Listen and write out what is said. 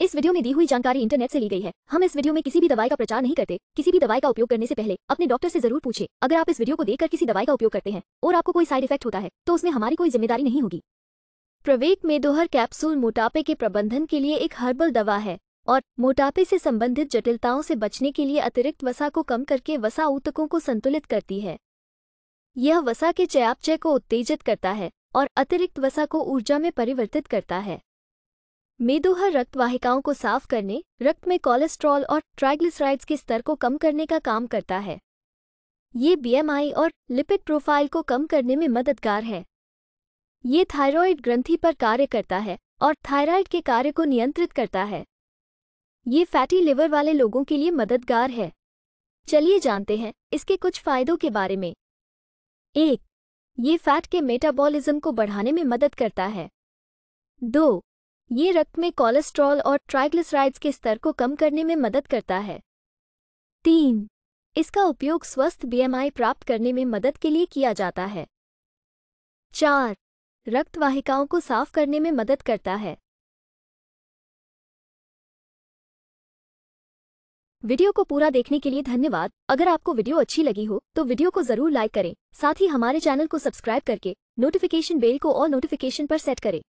इस वीडियो में दी हुई जानकारी इंटरनेट से ली गई है हम इस वीडियो में किसी भी दवाई का प्रचार नहीं करते किसी भी दवाई का उपयोग करने से पहले अपने डॉक्टर से जरूर पूछे अगर आप इस वीडियो को देखकर किसी दवाई का उपयोग करते हैं और आपको कोई साइड इफेक्ट होता है तो उसमें हमारी कोई जिम्मेदारी नहीं होगी प्रवेक में दोहर कैप्सूल मोटापे के प्रबंधन के लिए एक हर्बल दवा है और मोटापे से संबंधित जटिलताओं से बचने के लिए अतिरिक्त वसा को कम करके वसा ऊतकों को संतुलित करती है यह वसा के चयापचय को उत्तेजित करता है और अतिरिक्त वसा को ऊर्जा में परिवर्तित करता है मेदोहर रक्त वाहिकाओं को साफ करने रक्त में कोलेस्ट्रॉल और ट्राइग्लिसराइड्स के स्तर को कम करने का काम करता है ये बीएमआई और लिपिड प्रोफाइल को कम करने में मददगार है ये थायरॉयड ग्रंथि पर कार्य करता है और थायराइड के कार्य को नियंत्रित करता है ये फैटी लिवर वाले लोगों के लिए मददगार है चलिए जानते हैं इसके कुछ फायदों के बारे में एक ये फैट के मेटाबॉलिज्म को बढ़ाने में मदद करता है दो ये रक्त में कोलेस्ट्रॉल और ट्राइग्लिसराइड्स के स्तर को कम करने में मदद करता है तीन इसका उपयोग स्वस्थ बीएमआई प्राप्त करने में मदद के लिए किया जाता है चार रक्त वाहिकाओं को साफ करने में मदद करता है वीडियो को पूरा देखने के लिए धन्यवाद अगर आपको वीडियो अच्छी लगी हो तो वीडियो को जरूर लाइक करें साथ ही हमारे चैनल को सब्सक्राइब करके नोटिफिकेशन बेल को और नोटिफिकेशन पर सेट करें